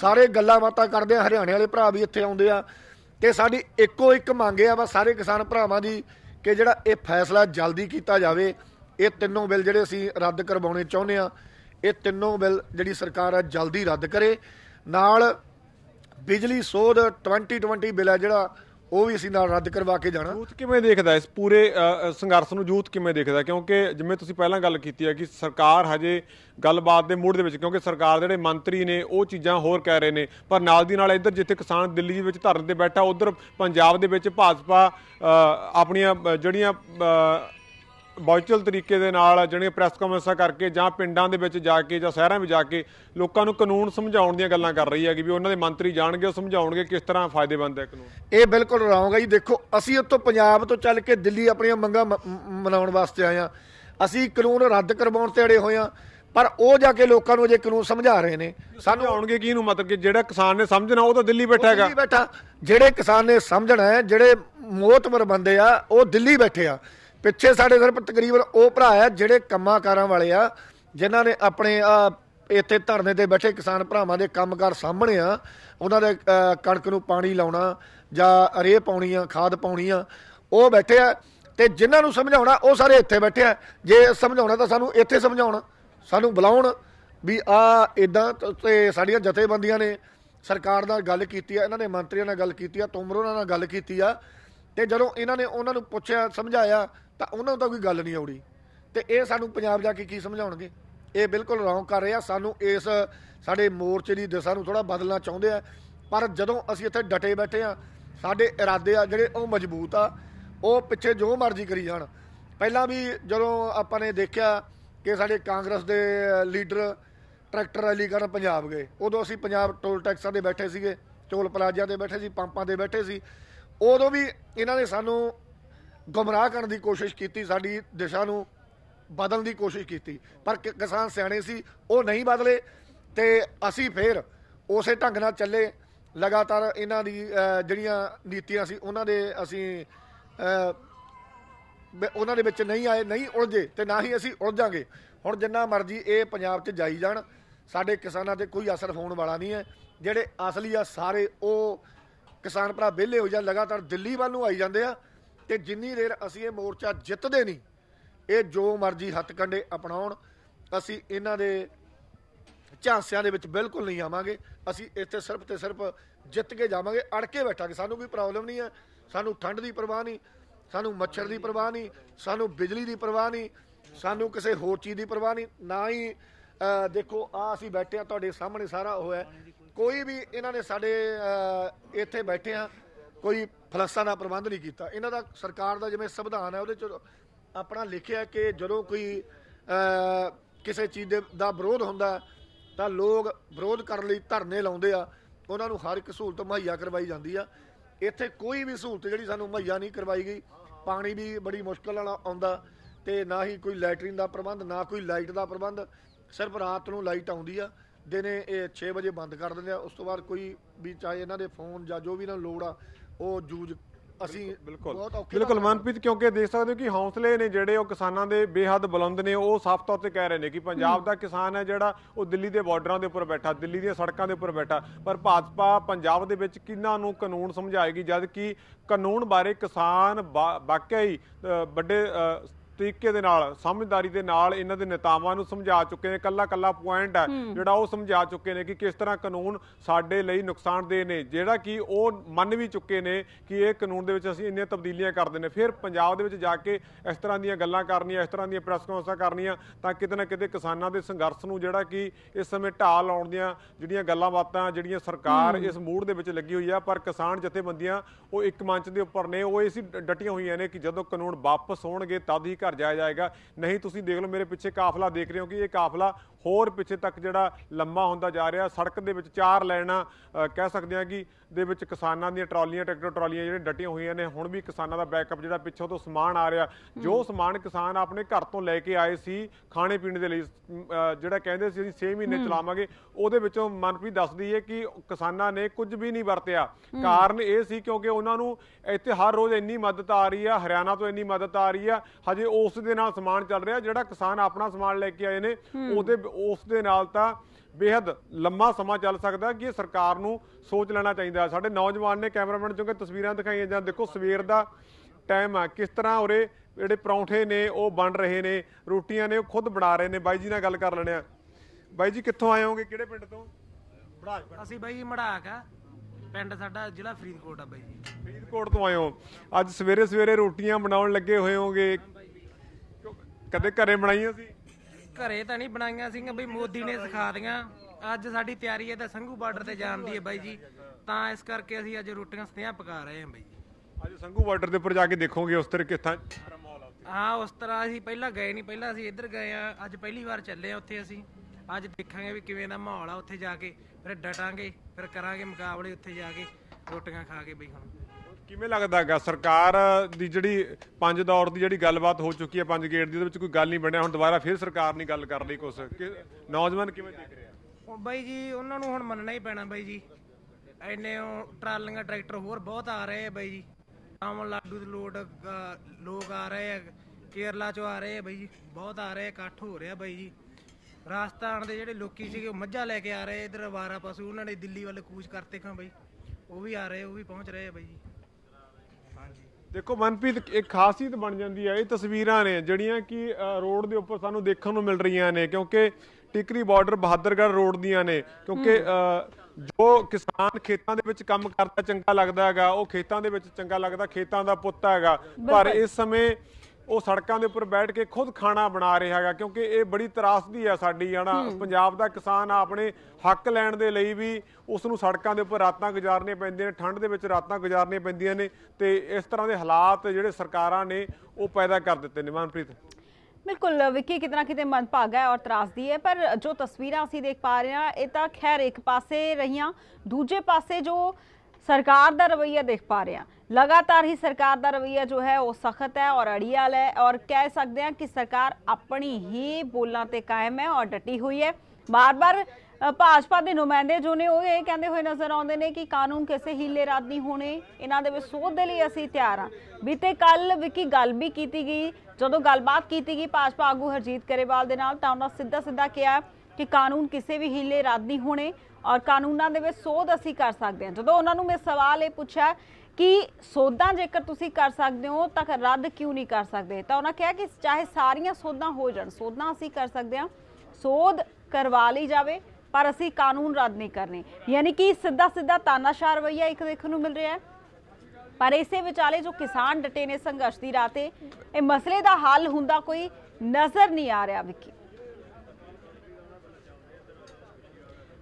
ਸਾਰੇ ਗੱਲਾਂ ਬਾਤਾਂ ਕਰਦੇ ਆ ਹਰਿਆਣੇ ਵਾਲੇ ਭਰਾ ਵੀ ਇੱਥੇ ਆਉਂਦੇ ਆ ਤੇ ਸਾਡੀ ਇੱਕੋ ਇੱਕ ਮੰਗ ਆ ਵਾ ਸਾਰੇ ਕਿਸਾਨ ਭਰਾਵਾਂ ਦੀ ਕਿ ਜਿਹੜਾ ਇਹ ਫੈਸਲਾ ਜਲਦੀ ਕੀਤਾ ਜਾਵੇ ਇਹ ਤਿੰਨੋਂ ਬਿੱਲ ਜਿਹੜੇ ਅਸੀਂ ਰੱਦ ਕਰਵਾਉਣੇ ਚਾਹੁੰਦੇ ਆ ਇਹ ਤਿੰਨੋਂ ਬਿੱਲ ਜਿਹੜੀ ਸਰਕਾਰ ਆ ਜਲਦੀ ਰੱਦ ਕਰੇ ਨਾਲ ਬਿਜਲੀ ਸੋਧ 2020 ਬਿੱਲ ਆ ਜਿਹੜਾ ਉਹ ਵੀ ਅਸੀਂ ਨਾਲ ਰੱਦ ਕਰਵਾ ਕੇ ਜਾਣਾ ਯੂਥ ਕਿਵੇਂ ਦੇਖਦਾ ਇਸ ਪੂਰੇ ਸੰਘਰਸ਼ ਨੂੰ ਯੂਥ ਕਿਵੇਂ ਦੇਖਦਾ ਕਿਉਂਕਿ ਜਿਵੇਂ ਤੁਸੀਂ ਪਹਿਲਾਂ ਗੱਲ ਕੀਤੀ ਹੈ ਕਿ ਸਰਕਾਰ ਹਜੇ ਗੱਲਬਾਤ ਦੇ ਮੂਡ ਦੇ ਵਿੱਚ ਕਿਉਂਕਿ ਸਰਕਾਰ ਜਿਹੜੇ ਮੰਤਰੀ ਨੇ ਉਹ ਚੀਜ਼ਾਂ ਹੋਰ ਕਹਿ ਰਹੇ ਨੇ ਪਰ ਨਾਲ ਦੀ ਨਾਲ ਇੱਧਰ ਜਿੱਥੇ ਕਿਸਾਨ ਦਿੱਲੀ ਦੇ ਵਿੱਚ ਧਰਨੇ ਤੇ ਬੈਠਾ ਉਧਰ ਪੰਜਾਬ ਦੇ ਵਿੱਚ ਭਾਜਪਾ ਆਪਣੀਆਂ ਜਿਹੜੀਆਂ ਬਾਇਚਲ ਤਰੀਕੇ ਦੇ ਨਾਲ ਜਿਹੜੀਆਂ ਪ੍ਰੈਸ ਕਾਨਫਰੰਸਾਂ ਕਰਕੇ ਜਾਂ ਪਿੰਡਾਂ ਦੇ ਵਿੱਚ ਜਾ ਕੇ ਜਾਂ ਸ਼ਹਿਰਾਂ ਵਿੱਚ ਜਾ ਕੇ ਲੋਕਾਂ ਨੂੰ ਕਾਨੂੰਨ ਸਮਝਾਉਣ ਦੀਆਂ ਗੱਲਾਂ ਕਰ ਰਹੀ ਹੈਗੀ ਵੀ ਉਹਨਾਂ ਦੇ ਮੰਤਰੀ ਜਾਣਗੇ ਉਹ ਸਮਝਾਉਣਗੇ ਕਿਸ ਤਰ੍ਹਾਂ ਫਾਇਦੇਮੰਦ ਹੈ ਕਾਨੂੰਨ ਇਹ ਬਿਲਕੁਲ ਰਹਾਂਗਾ ਜੀ ਦੇਖੋ ਅਸੀਂ ਉੱਥੋਂ ਪੰਜਾਬ ਤੋਂ ਚੱਲ ਕੇ ਦਿੱਲੀ ਆਪਣੀਆਂ ਮੰਗਾਂ ਮਨਾਉਣ ਵਾਸਤੇ ਆਏ ਆ ਅਸੀਂ ਕਾਨੂੰਨ ਰੱਦ ਕਰਵਾਉਣ ਤੇ ਅੜੇ ਹੋਏ ਆ ਪਰ ਉਹ ਜਾ ਕੇ ਲੋਕਾਂ ਨੂੰ ਜੇ ਕਾਨੂੰਨ ਸਮਝਾ ਰਹੇ ਨੇ ਸਾਨੂੰ ਆਉਣਗੇ ਕੀ ਨੂੰ ਮਤਲਬ ਕਿ ਜਿਹੜਾ ਕਿਸਾਨ ਨੇ ਸਮਝਣਾ ਉਹ ਤਾਂ ਦਿੱਲੀ ਬੈਠਾ ਹੈਗਾ ਦਿੱਲੀ ਬੈਠਾ ਜਿਹੜੇ ਕਿਸਾਨ ਨੇ ਸਮਝਣਾ ਹੈ ਜਿਹੜੇ ਮੋਤਵਰ ਬੰਦੇ ਆ ਉਹ ਦਿੱਲੀ ਬੈਠੇ ਆ ਪਿੱਛੇ ਸਾਡੇ ਸਰਪ ਤਕਰੀਬਨ ਉਹ ਭਰਾ ਆ ਜਿਹੜੇ ਕੰਮਾਂਕਾਰਾਂ ਵਾਲੇ ਆ ਜਿਨ੍ਹਾਂ ਨੇ ਆਪਣੇ ਇੱਥੇ ਧਰਨੇ ਤੇ ਬੈਠੇ ਕਿਸਾਨ ਭਰਾਵਾਂ ਦੇ ਕੰਮਕਾਰ ਸਾਹਮਣੇ ਆ ਉਹਨਾਂ ਦੇ ਕਣਕ ਨੂੰ ਪਾਣੀ ਲਾਉਣਾ ਜਾਂ ਰੇਹ ਪਾਉਣੀ ਆ ਖਾਦ ਪਾਉਣੀ ਆ ਉਹ ਬੈਠੇ ਆ ਤੇ ਜਿਨ੍ਹਾਂ ਨੂੰ ਸਮਝਾਉਣਾ ਉਹ ਸਾਰੇ ਇੱਥੇ ਬੈਠੇ ਆ ਜੇ ਸਮਝਾਉਣਾ ਤਾਂ ਸਾਨੂੰ ਇੱਥੇ ਸਮਝਾਉਣ ਸਾਨੂੰ ਬੁਲਾਉਣ ਵੀ ਆ ਇਦਾਂ ਤੇ ਸਾਡੀਆਂ ਜਥੇਬੰਦੀਆਂ ਨੇ ਸਰਕਾਰ ਨਾਲ ਗੱਲ ਕੀਤੀ ਆ ਇਹਨਾਂ ਨੇ ਮੰਤਰੀਆਂ ਨਾਲ ਗੱਲ ਕੀਤੀ ਆ ਤੋਮਰੋ ਨਾਲ ਗੱਲ ਕੀਤੀ ਆ ਤੇ ਜਦੋਂ ਇਹਨਾਂ ਨੇ ਉਹਨਾਂ ਨੂੰ ਪੁੱਛਿਆ ਸਮਝਾਇਆ ਤਾਂ ਉਹਨਾਂ ਨੂੰ ਤਾਂ ਕੋਈ ਗੱਲ ਨਹੀਂ ਆਉਣੀ ਤੇ ਇਹ ਸਾਨੂੰ ਪੰਜਾਬ ਜਾ ਕੇ ਕੀ ਸਮਝਾਉਣਗੇ ਇਹ ਬਿਲਕੁਲ ਰੌਂਗ ਕਰ ਰਿਹਾ ਸਾਨੂੰ ਇਸ ਸਾਡੇ ਮੋਰਚੇ ਦੀ ਦਿਸ਼ਾ ਨੂੰ ਥੋੜਾ ਬਦਲਣਾ ਚਾਹੁੰਦੇ ਆ ਪਰ ਜਦੋਂ ਅਸੀਂ ਇੱਥੇ ਡਟੇ ਬੈਠੇ ਆ ਸਾਡੇ ਇਰਾਦੇ ਆ ਜਿਹੜੇ ਉਹ ਮਜ਼ਬੂਤ ਆ ਉਹ ਪਿੱਛੇ ਜੋ ਮਰਜ਼ੀ ਕਰੀ ਜਾਣ ਪਹਿਲਾਂ ਵੀ ਜਦੋਂ ਆਪਾਂ ਨੇ ਦੇਖਿਆ ਕਿ ਸਾਡੇ ਕਾਂਗਰਸ ਦੇ ਲੀਡਰ ਟਰੈਕਟਰ ਰੈਲੀ ਕਰਨ ਪੰਜਾਬ ਗਏ ਉਦੋਂ ਅਸੀਂ ਪੰਜਾਬ ਟੋਲ ਟੈਕਸਾਂ ਦੇ ਬੈਠੇ ਸੀਗੇ ਚੋਲ ਪਲਾਜ਼ਾ ਦੇ ਬੈਠੇ ਸੀ ਪੰਪਾਂ ਦੇ ਬੈਠੇ ਸੀ ਉਦੋਂ ਵੀ ਇਹਨਾਂ ਨੇ ਸਾਨੂੰ ਗੁੰਮਰਾਹ ਕਰਨ ਦੀ ਕੋਸ਼ਿਸ਼ ਕੀਤੀ ਸਾਡੀ ਦਿਸ਼ਾ ਨੂੰ ਬਦਲਣ ਦੀ ਕੋਸ਼ਿਸ਼ ਕੀਤੀ ਪਰ ਕਿਸਾਨ ਸਿਆਣੇ ਸੀ ਉਹ ਨਹੀਂ ਬਦਲੇ ਤੇ ਅਸੀਂ ਫੇਰ ਉਸੇ ਢੰਗ ਨਾਲ ਚੱਲੇ ਲਗਾਤਾਰ ਇਹਨਾਂ ਦੀ ਜਿਹੜੀਆਂ ਨੀਤੀਆਂ ਸੀ ਉਹਨਾਂ ਦੇ ਅਸੀਂ ਉਹਨਾਂ ਦੇ ਵਿੱਚ ਨਹੀਂ ਆਏ ਨਹੀਂ ਉਲਝੇ ਤੇ ਨਾ ਹੀ ਅਸੀਂ ਉਲਝਾਂਗੇ ਹੁਣ ਜਿੰਨਾ ਮਰਜ਼ੀ ਇਹ ਪੰਜਾਬ 'ਚ ਜਾਈ ਜਾਣ ਸਾਡੇ ਕਿਸਾਨਾਂ ਤੇ ਕੋਈ ਅਸਰ ਹੋਣ ਵਾਲਾ ਨਹੀਂ ਹੈ ਜਿਹੜੇ ਅਸਲੀ ਆ ਸਾਰੇ ਉਹ ਕਿਸਾਨ ਭਰਾ ਵਿਹਲੇ ਹੋ ਜਾਂ ਲਗਾਤਾਰ ਦਿੱਲੀ ਵੱਲ ਨੂੰ ਆਈ ਜਾਂਦੇ ਆ ਤੇ ਜਿੰਨੀ ਦੇਰ ਅਸੀਂ ਇਹ ਮੋਰਚਾ ਜਿੱਤਦੇ ਨਹੀਂ ਇਹ ਜੋ ਮਰਜ਼ੀ ਹੱਥਕੰਡੇ ਅਪਣਾਉਣ ਅਸੀਂ ਇਹਨਾਂ ਦੇ ਝਾਂਸਿਆਂ ਦੇ ਵਿੱਚ ਬਿਲਕੁਲ ਨਹੀਂ ਆਵਾਂਗੇ ਅਸੀਂ ਇੱਥੇ ਸਿਰਫ ਤੇ ਸਿਰਫ ਜਿੱਤ ਕੇ ਜਾਵਾਂਗੇ ਅੜ ਕੇ ਬੈਠਾਂਗੇ ਸਾਨੂੰ ਕੋਈ ਪ੍ਰੋਬਲਮ ਨਹੀਂ ਹੈ ਸਾਨੂੰ ਠੰਡ ਦੀ ਪਰਵਾਹ ਨਹੀਂ ਸਾਨੂੰ ਮੱਛਰ ਦੀ ਪਰਵਾਹ ਨਹੀਂ ਸਾਨੂੰ ਬਿਜਲੀ ਦੀ ਪਰਵਾਹ ਨਹੀਂ ਸਾਨੂੰ ਕਿਸੇ ਹੋਰ ਚੀਜ਼ ਦੀ ਪਰਵਾਹ ਨਹੀਂ ਨਾ ਹੀ ਦੇਖੋ ਆ ਅਸੀਂ ਬੈਠੇ ਆ ਤੁਹਾਡੇ ਸਾਹਮਣੇ ਸਾਰਾ ਹੋਇਆ ਕੋਈ ਵੀ ਇਹਨਾਂ ਨੇ ਸਾਡੇ ਇੱਥੇ ਬੈਠੇ ਆ ਕੋਈ ਫਲਸਾਂ ਦਾ ਪ੍ਰਬੰਧ ਨਹੀਂ ਕੀਤਾ ਇਹਨਾਂ ਦਾ ਸਰਕਾਰ ਦਾ ਜਿਵੇਂ ਸੰਵਿਧਾਨ ਹੈ ਉਹਦੇ ਚ ਆਪਣਾ ਲਿਖਿਆ ਕਿ ਜਦੋਂ ਕੋਈ ਕਿਸੇ ਚੀਜ਼ ਦਾ ਵਿਰੋਧ ਹੁੰਦਾ ਤਾਂ ਲੋਕ ਵਿਰੋਧ ਕਰਨ ਲਈ ਧਰਨੇ ਲਾਉਂਦੇ ਆ ਉਹਨਾਂ ਨੂੰ ਹਰ ਇੱਕ ਸਹੂਲਤ ਮੁਹੱਈਆ ਕਰਵਾਈ ਜਾਂਦੀ ਆ ਇੱਥੇ ਕੋਈ ਵੀ ਸਹੂਲਤ ਜਿਹੜੀ ਸਾਨੂੰ ਮੁਹੱਈਆ ਨਹੀਂ ਕਰਵਾਈ ਗਈ ਪਾਣੀ ਵੀ ਬੜੀ ਮੁਸ਼ਕਲ ਨਾਲ ਆਉਂਦਾ ਤੇ ਨਾ ਹੀ ਕੋਈ ਲੈਟਰਿੰਗ ਦਾ ਪ੍ਰਬੰਧ ਨਾ ਕੋਈ ਲਾਈਟ ਦਾ ਪ੍ਰਬੰਧ ਸਿਰਫ ਰਾਤ ਨੂੰ ਲਾਈਟ ਆਉਂਦੀ ਆ ਦਿਨੇ ਇਹ 6 ਵਜੇ ਬੰਦ ਕਰ ਦਿੰਦੇ ਆ ਉਸ ਤੋਂ ਬਾਅਦ ਕੋਈ ਵੀ ਚਾਹੇ ਇਹਨਾਂ ਦੇ ਫੋਨ ਜਾਂ ਜੋ ਵੀ ਇਹਨਾਂ ਲੋੜ ਆ ਉਹ ਜੂਜ ਅਸੀਂ ਬਿਲਕੁਲ ਬਿਲਕੁਲ ਮਨਪ੍ਰੀਤ ਕਿਉਂਕਿ ਦੇਖ ਸਕਦੇ ਹੋ ਕਿ ਹੌਸਲੇ ਨੇ ਜਿਹੜੇ ਉਹ ਕਿਸਾਨਾਂ ਦੇ ਬੇਹੱਦ ਬੁਲੰਦ ਨੇ ਉਹ ਸਾਫ਼ ਤੌਰ ਤੇ ਕਹਿ ਰਹੇ ਨੇ ਕਿ ਪੰਜਾਬ ਦਾ ਕਿਸਾਨ ਹੈ ਜਿਹੜਾ ਉਹ ਦਿੱਲੀ ਦੇ ਬਾਰਡਰਾਂ ਦੇ ਉੱਪਰ ਬੈਠਾ ਦਿੱਲੀ ਦੀਆਂ ਸੜਕਾਂ ਦੇ ਉੱਪਰ ਬੈਠਾ ਪਰ ਭਾਜਪਾ ਪੰਜਾਬ ਦੇ ਵਿੱਚ ਕਿੰਨਾ ਨੂੰ ਕਾਨੂੰਨ ਸਮਝਾਏਗੀ ਜਦ ਕਿ ਕਾਨੂੰਨ ਬਾਰੇ ਕਿਸਾਨ ਵਾਕਿਆ ਹੀ ਵੱਡੇ ਤਰੀਕੇ ਦੇ ਨਾਲ ਸਮਝਦਾਰੀ ਦੇ ਨਾਲ ਇਹਨਾਂ ਦੇ ਨੇਤਾਵਾਂ ਨੂੰ ਸਮਝਾ ਚੁੱਕੇ ਨੇ ਕੱਲਾ ਕੱਲਾ ਪੁਆਇੰਟ ਹੈ ਜਿਹੜਾ ਉਹ ਸਮਝਾ ਚੁੱਕੇ ਨੇ ਕਿ ਕਿਸ ਤਰ੍ਹਾਂ ਕਾਨੂੰਨ ਸਾਡੇ ਲਈ ਦੇ ਨੇ ਜਿਹੜਾ ਕਿ ਉਹ ਮੰਨ ਵੀ ਚੁੱਕੇ ਨੇ ਕਿ ਇਹ ਕਾਨੂੰਨ ਦੇ ਵਿੱਚ ਅਸੀਂ ਇੰਨੀਆਂ ਤਬਦੀਲੀਆਂ ਕਰਦੇ ਨੇ ਫਿਰ ਪੰਜਾਬ ਦੇ ਵਿੱਚ ਜਾ ਕੇ ਇਸ ਤਰ੍ਹਾਂ ਦੀਆਂ ਗੱਲਾਂ ਕਰਨੀਆਂ ਇਸ ਤਰ੍ਹਾਂ ਦੀਆਂ ਪ੍ਰੈਸ ਕਾਨਫਰੰਸਾਂ ਕਰਨੀਆਂ ਤਾਂ ਕਿਤੇ ਨਾ ਕਿਤੇ ਕਿਸਾਨਾਂ ਦੇ ਸੰਘਰਸ਼ ਨੂੰ ਜਿਹੜਾ ਕਿ ਇਸ ਸਮੇਂ ਢਾਲ ਲਾਉਣ ਦੀਆਂ ਜਿਹੜੀਆਂ ਗੱਲਾਂ ਬਾਤਾਂ ਜਿਹੜੀਆਂ ਸਰਕਾਰ ਇਸ ਮੂਡ ਦੇ ਵਿੱਚ ਲੱਗੀ ਹੋਈ ਆ ਪਰ ਕਿਸਾਨ ਜਥੇਬੰਦੀਆਂ ਉਹ ਇੱਕ ਮੰਚ ਦੇ ਉੱਪਰ ਨੇ ਉਹ ਇਸੀ ਡਟੀਆਂ ਹੋਈਆਂ ਨੇ ਕਿ ਜਦੋਂ ਕਾਨੂੰਨ ਵਾਪਸ ਹੋਣਗੇ ਤਦ ਹੀ ਘਰ ਜਾਇਆ ਜਾਏਗਾ ਨਹੀਂ ਤੁਸੀਂ ਦੇਖ ਲਓ ਮੇਰੇ ਪਿੱਛੇ ਕਾਫਲਾ ਦੇਖ ਰਹੇ ਹੋ ਕਿ ਇਹ ਕਾਫਲਾ ਹੋਰ ਪਿੱਛੇ ਤੱਕ ਜਿਹੜਾ ਲੰਮਾ ਹੁੰਦਾ ਜਾ ਰਿਹਾ ਸੜਕ ਦੇ ਵਿੱਚ ਚਾਰ ਲੈਣਾ ਕਹਿ ਸਕਦੇ ਆ ਕਿ ਦੇ ਵਿੱਚ ਕਿਸਾਨਾਂ ਦੀਆਂ ਟਰਾਲੀਆਂ ਟਰੈਕਟਰ ਟਰਾਲੀਆਂ ਜਿਹੜੇ ਡਟੀਆਂ ਹੋਈਆਂ ਨੇ ਹੁਣ ਵੀ ਕਿਸਾਨਾਂ ਦਾ ਬੈਕਅਪ ਜਿਹੜਾ ਪਿੱਛੋਂ ਤੋਂ ਸਮਾਨ ਆ ਰਿਹਾ ਜੋ ਸਮਾਨ ਕਿਸਾਨ ਆਪਣੇ ਘਰ ਤੋਂ ਲੈ ਕੇ ਆਏ ਸੀ ਖਾਣੇ ਪੀਣ ਦੇ ਲਈ ਜਿਹੜਾ ਕਹਿੰਦੇ ਸੀ ਅਸੀਂ 6 ਮਹੀਨੇ ਚਲਾਵਾਂਗੇ ਉਹਦੇ ਵਿੱਚੋਂ ਮਨਪ੍ਰੀਤ ਦੱਸਦੀ ਹੈ ਕਿ ਕਿਸਾਨਾਂ ਨੇ ਕੁਝ ਵੀ ਨਹੀਂ ਵਰਤਿਆ ਕਾਰਨ ਇਹ ਸੀ ਕਿਉਂਕਿ ਉਹਨਾਂ ਨੂੰ ਇੱਥੇ ਹਰ ਰੋਜ਼ ਇੰਨੀ ਮਦਦ ਆ ਰਹੀ ਆ ਹਰਿਆਣਾ ਤੋਂ ਇੰਨੀ ਮਦਦ ਆ ਰਹੀ ਆ ਹਜੇ ਉਸ ਦੇ ਨਾਲ ਸਮਾਨ ਚੱਲ ਰਿਹਾ ਜਿਹੜਾ ਕਿਸਾਨ ਆਪਣਾ ਸਮਾਨ ਲੈ ਕੇ ਆਏ ਨੇ ਉਹਦੇ ਉਸ ਦੇ ਨਾਲ ਤਾਂ ਬੇहद ਲੰਮਾ ਸਮਾਂ ਚੱਲ ਸਕਦਾ ਕਿ ਸਰਕਾਰ ਨੂੰ ਸੋਚ ਲੈਣਾ ਚਾਹੀਦਾ ਸਾਡੇ ਨੌਜਵਾਨ ਨੇ ਕੈਮਰਾਮੈਨ ਚੋਂ ਕਿ ਤਸਵੀਰਾਂ ਦਿਖਾਈਆਂ ਜਾਂ ਦੇਖੋ ਸਵੇਰ ਦਾ ਟਾਈਮ ਆ ਕਿਸ ਤਰ੍ਹਾਂ ਉਰੇ ਜਿਹੜੇ ਪਰੌਂਠੇ ਨੇ ਉਹ ਬਣ ਰਹੇ ਨੇ ਰੋਟੀਆਂ ਨੇ ਉਹ ਖੁਦ ਬਣਾ ਰਹੇ ਨੇ ਬਾਈ ਜੀ ਨਾਲ ਗੱਲ ਕਰ ਲੈਣੇ ਆ ਬਾਈ ਜੀ ਕਿੱਥੋਂ ਆਏ ਹੋਗੇ ਕਿਹੜੇ ਪਿੰਡ ਤੋਂ ਅਸੀਂ ਬਾਈ ਮੜਾਕ ਆ ਪਿੰਡ ਸਾਡਾ ਜ਼ਿਲ੍ਹਾ ਫਰੀਦਕੋਟ ਆ ਬਾਈ ਜੀ ਫਰੀਦਕੋਟ ਤੋਂ ਆਏ ਹੋ ਅੱਜ ਸਵੇਰੇ ਸਵੇਰੇ ਰੋਟੀਆਂ ਬਣਾਉਣ ਲੱਗੇ ਹੋਏ ਹੋਗੇ ਕਦੇ ਘਰੇ ਬਣਾਈਆਂ ਸੀ ਘਰੇ ਤਾਂ ਨਹੀਂ ਬਣਾਈਆਂ ਸੀ ਬਈ ਮੋਦੀ ਨੇ ਸਿਖਾ ਦੀਆਂ ਅੱਜ ਸਾਡੀ ਤਿਆਰੀ ਹੈ ਤਾਂ ਸੰਘੂ ਬਾਰਡਰ ਤੇ ਜਾਣ ਦੀ ਹੈ ਬਾਈ ਜੀ ਤਾਂ ਇਸ ਕਰਕੇ ਅਸੀਂ ਅੱਜ ਰੋਟੀਆਂ ਸਤਿਆਂ ਪਕਾ ਰਹੇ ਹਾਂ ਬਾਈ ਅੱਜ ਸੰਘੂ ਬਾਰਡਰ ਦੇ ਉੱਪਰ ਜਾ ਕੇ ਦੇਖੋਗੇ ਉਸ ਤਰੀਕੇ ਕਿੱਥਾਂ ਹਾਂ ਉਸ ਤਰ੍ਹਾਂ ਅਸੀਂ ਪਹਿਲਾਂ ਗਏ ਨਹੀਂ ਪਹਿਲਾਂ ਅਸੀਂ ਇੱਧਰ ਗਏ ਆ ਅੱਜ ਪਹਿਲੀ ਵਾਰ ਚੱਲੇ ਆ ਉੱਥੇ ਅਸੀਂ ਅੱਜ ਦੇਖਾਂਗੇ ਵੀ ਕਿਵੇਂ ਦਾ ਮਾਹੌਲ ਆ ਉੱਥੇ ਜਾ ਕੇ ਫਿਰ ਡਟਾਂਗੇ ਫਿਰ ਕਰਾਂਗੇ ਮੁਕਾਬਲੇ ਉੱਥੇ ਜਾ ਕੇ ਰੋਟੀਆਂ ਖਾ ਕੇ ਬਈ ਹੁਣ ਕਿਵੇਂ ਲੱਗਦਾਗਾ ਸਰਕਾਰ ਦੀ ਜਿਹੜੀ ਪੰਜ ਦੌਰ ਦੀ ਜਿਹੜੀ ਗੱਲਬਾਤ ਹੋ ਚੁੱਕੀ ਹੈ ਪੰਜ ਗੇਟ ਦੀ ਉਹਦੇ ਵਿੱਚ ਕੋਈ ਗੱਲ ਨਹੀਂ ਬਣਿਆ ਹੁਣ ਦੁਬਾਰਾ ਫਿਰ ਸਰਕਾਰ ਨਹੀਂ ਗੱਲ ਕਰ ਲਈ ਕੁਝ ਨੌਜਵਾਨ ਕਿਵੇਂ ਦੇਖ ਰਿਹਾ ਹੁਣ ਬਾਈ ਜੀ ਉਹਨਾਂ ਨੂੰ ਹੁਣ ਮੰਨਣਾ ਹੀ ਪੈਣਾ ਬਾਈ ਜੀ ਐਨੇ ਟਰਾਲੀਆਂ ਟਰੈਕਟਰ ਹੋਰ ਬਹੁਤ ਆ ਰਹੇ ਆ ਬਾਈ ਜੀ ਆਮਨ ਲਾਡੂ ਦੇ ਲੋਡ ਲੋਕ ਆ ਰਹੇ ਆ ਕੇਰਲਾ ਚੋਂ ਆ ਰਹੇ ਆ ਬਾਈ ਜੀ ਬਹੁਤ ਆ ਰਹੇ ਇਕੱਠ ਹੋ ਰਿਹਾ ਬਾਈ ਜੀ ਰਾਜਸਥਾਨ ਦੇ ਜਿਹੜੇ ਲੋਕੀ ਸੀਗੇ ਉਹ ਮੱਝਾਂ ਲੈ ਕੇ ਆ ਰਹੇ ਇਧਰ ਵਾਰਾ ਪਸ਼ੂ ਉਹਨਾਂ ਨੇ ਦਿੱਲੀ ਵੱਲ ਕੂਚ ਕਰਤੇ ਖਾਂ ਬਾਈ ਉਹ ਵੀ ਆ ਰਹੇ ਉਹ ਵੀ ਪਹੁੰਚ ਰਹੇ ਆ ਬਾਈ ਜੀ ਦੇਖੋ ਮਨਪ੍ਰੀਤ ਇੱਕ ਖਾਸੀਅਤ ਬਣ ਜਾਂਦੀ ਹੈ ਇਹ ਤਸਵੀਰਾਂ ਨੇ ਜਿਹੜੀਆਂ ਕਿ ਰੋਡ ਦੇ ਉੱਪਰ ਸਾਨੂੰ ਦੇਖਣ ਨੂੰ ਮਿਲ ਰਹੀਆਂ ਨੇ ਕਿਉਂਕਿ ਟਿਕਰੀ ਬਾਰਡਰ ਬਹਾਦਰਗੜ੍ਹ ਰੋਡ ਦੀਆਂ ਨੇ ਕਿਉਂਕਿ ਜੋ ਕਿਸਾਨ ਖੇਤਾਂ ਦੇ ਵਿੱਚ ਕੰਮ ਕਰਦਾ ਚੰਗਾ ਲੱਗਦਾ ਹੈਗਾ ਉਹ ਖੇਤਾਂ ਦੇ ਵਿੱਚ ਚੰਗਾ ਲੱਗਦਾ ਖੇਤਾਂ ਦਾ ਪੁੱਤ ਹੈਗਾ ਪਰ ਇਸ ਸਮੇਂ ਉਹ ਸੜਕਾਂ ਦੇ ਉੱਪਰ ਬੈਠ ਕੇ ਖੁਦ ਖਾਣਾ ਬਣਾ ਰਿਹਾ ਹੈਗਾ ਕਿਉਂਕਿ ਇਹ ਬੜੀ ਤਰਾਸਦੀ ਹੈ ਸਾਡੀ ਹਨਾ ਪੰਜਾਬ ਦਾ ਕਿਸਾਨ ਆਪਣੇ ਹੱਕ ਲੈਣ ਦੇ ਲਈ ਵੀ ਉਸ ਨੂੰ ਸੜਕਾਂ ਦੇ ਉੱਪਰ ਰਾਤਾਂ ਗੁਜ਼ਾਰਨੀਆਂ ਪੈਂਦੀਆਂ ਨੇ ਠੰਡ ਦੇ ਵਿੱਚ ਰਾਤਾਂ ਗੁਜ਼ਾਰਨੀਆਂ ਪੈਂਦੀਆਂ ਨੇ ਤੇ ਇਸ ਤਰ੍ਹਾਂ ਦੇ ਹਾਲਾਤ ਜਿਹੜੇ ਸਰਕਾਰਾਂ ਨੇ ਉਹ ਪੈਦਾ ਕਰ ਦਿੱਤੇ ਨੇ ਮਨਪ੍ਰੀਤ ਬਿਲਕੁਲ ਵਿੱਕੀ ਕਿਤਨਾ ਕਿਤੇ ਭਾਗਾ ਹੈ ਔਰ ਤਰਾਸਦੀ ਹੈ ਪਰ ਜੋ ਤਸਵੀਰਾਂ ਅਸੀਂ ਦੇਖ ਪਾ ਰਹੇ ਹਾਂ ਇਹ ਤਾਂ ਖੈਰ ਇੱਕ ਪਾਸੇ ਰਹੀਆਂ ਦੂਜੇ ਪਾਸੇ ਜੋ ਸਰਕਾਰ ਦਾ ਰਵਈਆ ਦੇਖ ਪਾ ਰਹੇ ਹਾਂ ਲਗਾਤਾਰ ਹੀ ਸਰਕਾਰ ਦਾ ਰਵਈਆ ਜੋ ਹੈ ਉਹ ਸਖਤ ਹੈ ਔਰ ਅੜੀਆਲ ਹੈ ਔਰ ਕਹਿ ਸਕਦੇ ਹਾਂ ਕਿ ਸਰਕਾਰ ਆਪਣੀ ਹੀ ਬੋਲਾਂ ਤੇ ਕਾਇਮ ਹੈ ਔਰ ਡਟੀ ਹੋਈ ਹੈ ਬਾਰ-ਬਾਰ ਭਾਜਪਾ ਦੇ ਨੁਮਾਇੰਦੇ ਜੋ ਨੇ ਉਹ ਇਹ ਕਹਿੰਦੇ ਹੋਏ ਨਜ਼ਰ ਆਉਂਦੇ ਨੇ ਕਿ ਕਾਨੂੰਨ ਕਿਸੇ ਹੀਲੇ ਰਾਤ ਨਹੀਂ ਹੋਣੇ ਇਹਨਾਂ ਦੇ ਵਿੱਚ ਸੋਧ ਦੇ ਲਈ ਅਸੀਂ ਤਿਆਰ ਹਾਂ ਬੀਤੇ ਕੱਲ ਵਿਕੀ ਗੱਲ ਵੀ ਕੀਤੀ ਗਈ ਜਦੋਂ ਗੱਲਬਾਤ ਕੀਤੀ ਗਈ ਭਾਜਪਾ ਆਗੂ ਹਰਜੀਤ ਕਰੇਵਾਲ ਦੇ ਨਾਲ ਤਾਂ ਉਹਨਾਂ ਸਿੱਧਾ ਸਿੱਧਾ ਕਿਹਾ ਕਿ ਕਾਨੂੰਨ ਕਿਸੇ ਵੀ ਹੀਲੇ ਰਾਤ ਨਹੀਂ ਹੋਣੇ ਔਰ ਕਾਨੂੰਨਾਂ ਦੇ ਵਿੱਚ ਸੋਧ ਅਸੀਂ ਕਰ ਸਕਦੇ ਹਾਂ ਜਦੋਂ ਉਹਨਾਂ ਨੂੰ ਮੈਂ ਸਵਾਲ ਇਹ ਪੁੱਛਿਆ ਕਿ ਸੋਧਾਂ ਜੇਕਰ ਤੁਸੀਂ ਕਰ ਸਕਦੇ ਹੋ ਤਾਂ ਰੱਦ ਕਿਉਂ ਨਹੀਂ ਕਰ ਸਕਦੇ ਤਾਂ ਉਹਨਾਂ ਕਿਹਾ ਕਿ ਚਾਹੇ ਸਾਰੀਆਂ ਸੋਧਾਂ ਹੋ ਜਾਣ ਸੋਧਾਂ ਅਸੀਂ ਕਰ ਸਕਦੇ ਹਾਂ ਸੋਧ ਕਰਵਾ ਲਈ ਜਾਵੇ ਪਰ ਅਸੀਂ ਕਾਨੂੰਨ ਰੱਦ ਨਹੀਂ ਕਰਨੇ ਯਾਨੀ ਕਿ ਸਿੱਧਾ ਸਿੱਧਾ ਤਾਨਾਸ਼ਾਹ ਰਵਈਆ ਇੱਕ ਦੇਖਣ ਨੂੰ ਮਿਲ ਰਿਹਾ ਹੈ ਪਰ ਇਸੇ ਵਿਚਾਲੇ ਜੋ ਕਿਸਾਨ ਡਟੇ ਨੇ ਸੰਘਰਸ਼ ਦੀ ਰਾਤੇ ਇਹ ਮਸਲੇ ਦਾ ਹੱਲ ਹੁੰਦਾ ਕੋਈ ਨਜ਼ਰ ਨਹੀਂ ਆ ਰਿਹਾ ਵਿਕੀ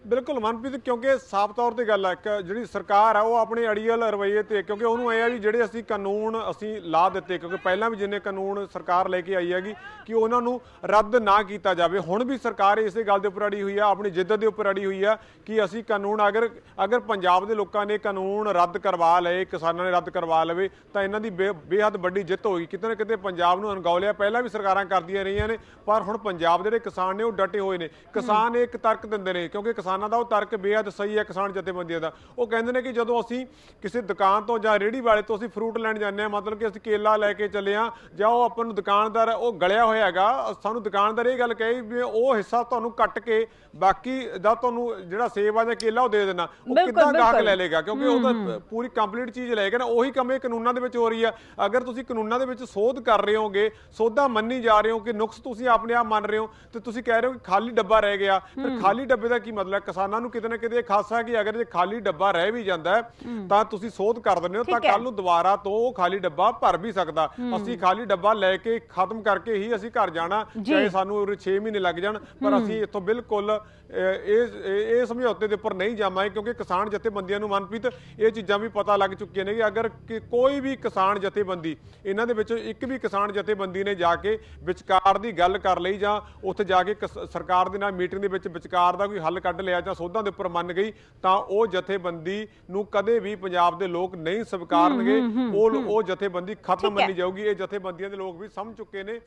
ਬਿਲਕੁਲ ਮਨਪ੍ਰੀਤ ਕਿਉਂਕਿ ਸਾਫ ਤੌਰ ਤੇ ਗੱਲ ਹੈ ਇੱਕ ਜਿਹੜੀ ਸਰਕਾਰ ਆ ਉਹ ਆਪਣੇ ਅੜੀਅਲ ਰਵਈਏ ਤੇ ਕਿਉਂਕਿ ਉਹਨੂੰ ਇਹ ਆ ਵੀ ਜਿਹੜੇ ਅਸੀਂ ਕਾਨੂੰਨ ਅਸੀਂ ਲਾ ਦਿੱਤੇ ਕਿਉਂਕਿ ਪਹਿਲਾਂ ਵੀ ਜਿੰਨੇ ਕਾਨੂੰਨ ਸਰਕਾਰ ਲੈ ਕੇ ਆਈ ਹੈਗੀ ਕਿ ਉਹਨਾਂ ਨੂੰ ਰੱਦ ਨਾ ਕੀਤਾ ਜਾਵੇ ਹੁਣ ਵੀ ਸਰਕਾਰ ਇਸੇ ਗੱਲ ਦੇ ਉੱਪਰ ਅੜੀ ਹੋਈ ਆ ਆਪਣੀ ਜਿੱਦ ਦੇ ਉੱਪਰ ਅੜੀ ਹੋਈ ਆ ਕਿ ਅਸੀਂ ਕਾਨੂੰਨ ਅਗਰ ਅਗਰ ਪੰਜਾਬ ਦੇ ਲੋਕਾਂ ਨੇ ਕਾਨੂੰਨ ਰੱਦ ਕਰਵਾ ਲਏ ਕਿਸਾਨਾਂ ਨੇ ਰੱਦ ਕਰਵਾ ਲਵੇ ਤਾਂ ਇਹਨਾਂ ਦੀ ਬੇਹੱਦ ਵੱਡੀ ਜਿੱਤ ਹੋਗੀ ਕਿਤੇ ਨਾ ਕਿਤੇ ਪੰਜਾਬ ਨੂੰ ਅਣਗੌਲਿਆ ਪਹਿਲਾਂ ਵੀ ਸਰਕਾਰਾਂ ਕਰਦੀਆਂ ਰਹੀਆਂ ਨੇ ਪਰ ਹੁਣ ਪੰਜਾਬ ਦੇ ਜਿਹੜੇ ਕਿਸਾਨ ਨੇ ਉਹ ਡਟੇ ਹੋਏ ਨੇ ਕਿਸਾਨ ਇੱਕ ਤਰਕ ਦਿੰਦੇ ਨੇ ਕਿਉਂਕਿ ਕਿਸਾਨ ਕਿਸਾਨਾਂ ਦਾ ਉਹ ਤਰਕ ਬੇਅਦ ਸਹੀ ਹੈ ਕਿਸਾਨ ਜਥੇਬੰਦੀਆਂ ਦਾ ਉਹ ਕਹਿੰਦੇ ਨੇ ਕਿ ਜਦੋਂ ਅਸੀਂ ਕਿਸੇ ਦੁਕਾਨ ਤੋਂ ਜਾਂ ਰੇੜੀ ਵਾਲੇ ਤੋਂ ਅਸੀਂ ਫਰੂਟ ਲੈਣ ਜਾਂਦੇ ਆ ਮਤਲਬ ਕਿ ਅਸੀਂ ਕੇਲਾ ਲੈ ਕੇ ਚੱਲੇ ਆ ਜਾਂ ਉਹ ਆਪਾਂ ਨੂੰ ਦੁਕਾਨਦਾਰ ਉਹ ਗਲਿਆ ਹੋਇਆ ਹੈਗਾ ਸਾਨੂੰ ਦੁਕਾਨਦਾਰ ਇਹ ਗੱਲ ਕਹੀ ਵੀ ਉਹ ਹਿੱਸਾ ਤੁਹਾਨੂੰ ਕੱਟ ਕੇ ਬਾਕੀ ਦਾ ਤੁਹਾਨੂੰ ਜਿਹੜਾ ਸੇਵ ਆ ਜਾਂ ਕੇਲਾ ਉਹ ਦੇ ਦੇਣਾ ਉਹ ਕਿੱਦਾਂ ਗਾਹਕ ਲੈ ਲੇਗਾ ਕਿਉਂਕਿ ਉਹ ਤਾਂ ਪੂਰੀ ਕੰਪਲੀਟ ਚੀਜ਼ ਕੇ ਨਾ ਉਹੀ ਕੰਮ ਇਹ ਕਾਨੂੰਨਾਂ ਦੇ ਵਿੱਚ ਹੋ ਰਹੀ ਆ ਅਗਰ ਤੁਸੀਂ ਕਾਨੂੰਨਾਂ ਦੇ ਵਿੱਚ ਸੋਧ ਕਰ ਰਹੇ ਹੋਗੇ ਸੋਧਾ ਮੰਨੀ ਜਾ ਰਹੇ ਹੋ ਕਿ ਨੁਕਸ ਤੁਸੀਂ ਆਪਣੇ ਆਪ ਮੰਨ ਰਹੇ ਹੋ ਤੇ ਤੁਸੀਂ ਕਹਿ ਰਹੇ ਹੋ ਕਿ ਖਾਲੀ ਡੱਬਾ ਰਹਿ ਗਿਆ ਪਰ ਖਾਲੀ ਡੱਬੇ ਦਾ ਕੀ ਮਤਲਬ ਕਿਸਾਨਾਂ ਨੂੰ ਕਿਤੇ ਨਾ ਕਿਤੇ ਖਾਸਾ ਕਿ ਅਗਰ ਜੇ ਖਾਲੀ ਡੱਬਾ ਰਹਿ ਵੀ ਜਾਂਦਾ ਤਾਂ ਤੁਸੀਂ ਸੋਧ ਕਰ ਦਿੰਦੇ ਹੋ ਤਾਂ ਕੱਲ ਨੂੰ ਦੁਬਾਰਾ ਤੋਂ ਉਹ ਖਾਲੀ ਡੱਬਾ ਭਰ ਵੀ ਸਕਦਾ ਅਸੀਂ ਖਾਲੀ ਡੱਬਾ ਲੈ ਕੇ ਖਤਮ ਕਰਕੇ ਹੀ ਅਸੀਂ ਘਰ ਜਾਣਾ ਚਾਹੇ ਸਾਨੂੰ 6 ਮਹੀਨੇ ਲੱਗ ਜਾਣ ਪਰ ਅਸੀਂ ਇੱਥੋਂ ਬਿਲਕੁਲ ਇਹ ਇਹ ਸਮਝੌਤੇ ਦੇ ਉੱਪਰ ਨਹੀਂ ਜਾਵਾਂਗੇ ਕਿਉਂਕਿ ਕਿਸਾਨ ਜਥੇਬੰਦੀਆਂ ਨੂੰ ਮਨਪ੍ਰੀਤ ਇਹ ਚੀਜ਼ਾਂ ਵੀ ਪਤਾ ਲੱਗ ਚੁੱਕੀਆਂ ਨੇ ਕਿ ਅਗਰ ਕੋਈ ਵੀ ਕਿਸਾਨ ਜਥੇਬੰਦੀ ਇਹਨਾਂ ਦੇ ਵਿੱਚੋਂ ਇੱਕ ਵੀ ਕਿਸਾਨ ਜਥੇਬੰਦੀ ਨੇ ਜਾ ਕੇ ਵਿਚਕਾਰ ਦੀ ਗੱਲ ਕਰ ਲਈ ਜਾਂ ਉੱਥੇ ਜਾ ਕੇ ਸਰਕਾਰ ਦੇ ਨਾਲ ਮੀਟਿੰਗ ਦੇ ਵਿੱਚ ਵਿਚਕਾਰ ਦਾ ਕੋਈ ਹੱਲ ਕੱਢ ਲਿਆ ਜਾਂ ਜਾਂ ਸੋਧਾਂ ਦੇ ਉੱਪਰ ਮੰਨ ਗਈ ਤਾਂ ਉਹ ਜਥੇਬੰਦੀ ਨੂੰ ਕਦੇ ਵੀ ਪੰਜਾਬ ਦੇ ਲੋਕ ਨਹੀਂ ਸਵੀਕਾਰਨਗੇ ਉਹ ਉਹ ਜਥੇਬੰਦੀ ਖਤਮ ਮੰਨੀ ਜਾਊਗੀ ਇਹ ਜਥੇਬੰਦੀਆਂ ਦੇ ਲੋਕ ਵੀ ਸਮਝ ਚੁੱਕੇ ਨੇ